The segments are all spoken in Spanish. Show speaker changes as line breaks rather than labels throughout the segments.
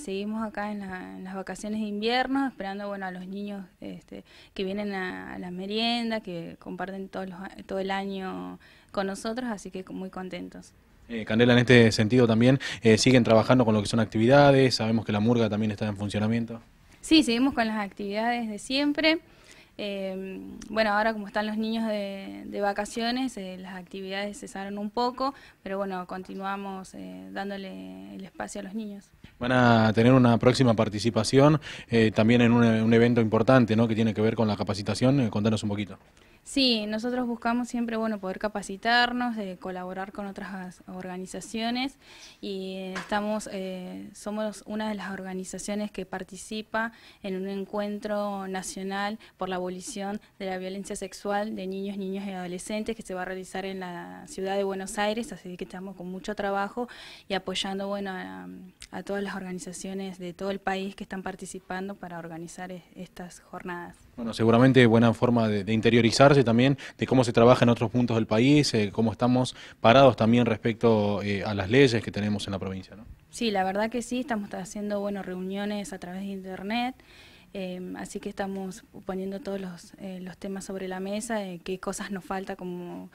Seguimos acá en, las vacaciones de invierno, esperando bueno, a los niños este, que vienen a, las meriendas, que comparten todos todo el año con nosotros, así que muy contentos. Eh,
Candela, en este sentido también, eh, ¿siguen trabajando con lo que son actividades? Sabemos que la murga también está en funcionamiento.
Sí, seguimos con las actividades de siempre. Em, bueno, ahora como están los niños de, vacaciones, eh, las actividades cesaron un poco, pero bueno, continuamos eh, dándole el espacio a los niños. Van a
tener una próxima participación eh, también en un, evento importante que tiene que ver con la capacitación. contanos un poquito.
Sí, nosotros buscamos siempre bueno poder capacitarnos, eh, colaborar con otras organizaciones y estamos eh, somos una de las organizaciones que participa en un encuentro nacional por la abolición de la violencia sexual de niños, niños y adolescentes que se va a realizar en la ciudad de Buenos Aires, así que estamos con mucho trabajo y apoyando bueno a, todas las organizaciones de todo el país que están participando para organizar estas jornadas. Bueno,
seguramente buena forma de interiorizar y también de cómo se trabaja en otros puntos del país, eh, cómo estamos parados también respecto eh, a las leyes que tenemos en la provincia.
Sí, la verdad que sí, estamos haciendo bueno, reuniones a través de internet. Eh, así que estamos poniendo todos los, los temas sobre la mesa, qué cosas nos falta como,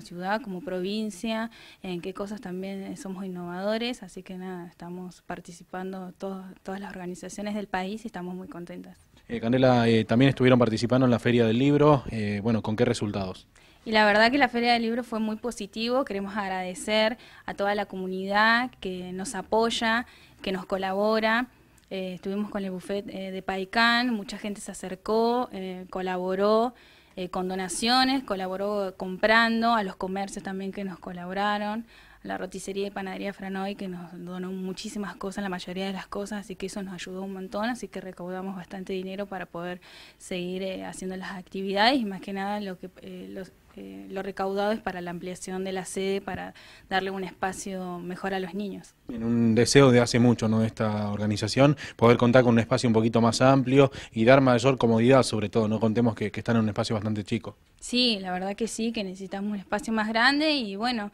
ciudad, como provincia, en qué cosas también somos innovadores. Así que nada, estamos participando todas las organizaciones del país y estamos muy contentas.
Eh, Candela, eh, también estuvieron participando en la Feria del Libro, eh, bueno, ¿con qué resultados?
Y la verdad que la Feria del Libro fue muy positivo, queremos agradecer a toda la comunidad que nos apoya, que nos colabora. estuvimos con el buffet de Paicán, mucha gente se acercó, colaboró. Eh, con donaciones, colaboró comprando, a los comercios también que nos colaboraron, a la roticería y panadería Franoy que nos donó muchísimas cosas, la mayoría de las cosas, así que eso nos ayudó un montón, así que recaudamos bastante dinero para poder seguir eh, haciendo las actividades y más que nada lo que eh, los, eh, lo recaudado es para la ampliación de la sede, para darle un espacio mejor a los niños. un
deseo de hace mucho ¿no? de esta organización, poder contar con un espacio un poquito más amplio y dar mayor comodidad sobre todo, no contemos que están en un espacio bastante chico.
Sí, la verdad que sí, que necesitamos un espacio más grande y bueno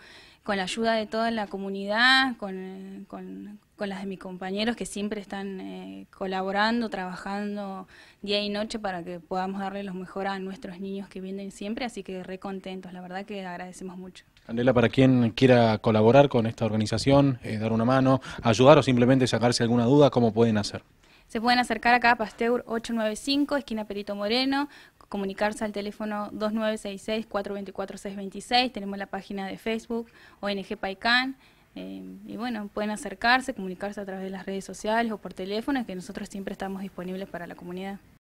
con la ayuda de toda la comunidad, con, con, las de mis compañeros que siempre están eh, colaborando, trabajando día y noche para que podamos darle los mejor a nuestros niños que vienen siempre, así que re contentos, la verdad que agradecemos mucho.
Candela, para quien quiera colaborar con esta organización, eh, dar una mano, ayudar o simplemente sacarse alguna duda, ¿cómo pueden hacer?
Se pueden acercar acá a Pasteur 895, esquina Perito Moreno, comunicarse al teléfono 2966-424-626, tenemos la página de Facebook, ONG Paikan, eh, y bueno, pueden acercarse, comunicarse a través de las redes sociales o por teléfono, que nosotros siempre estamos disponibles para la comunidad.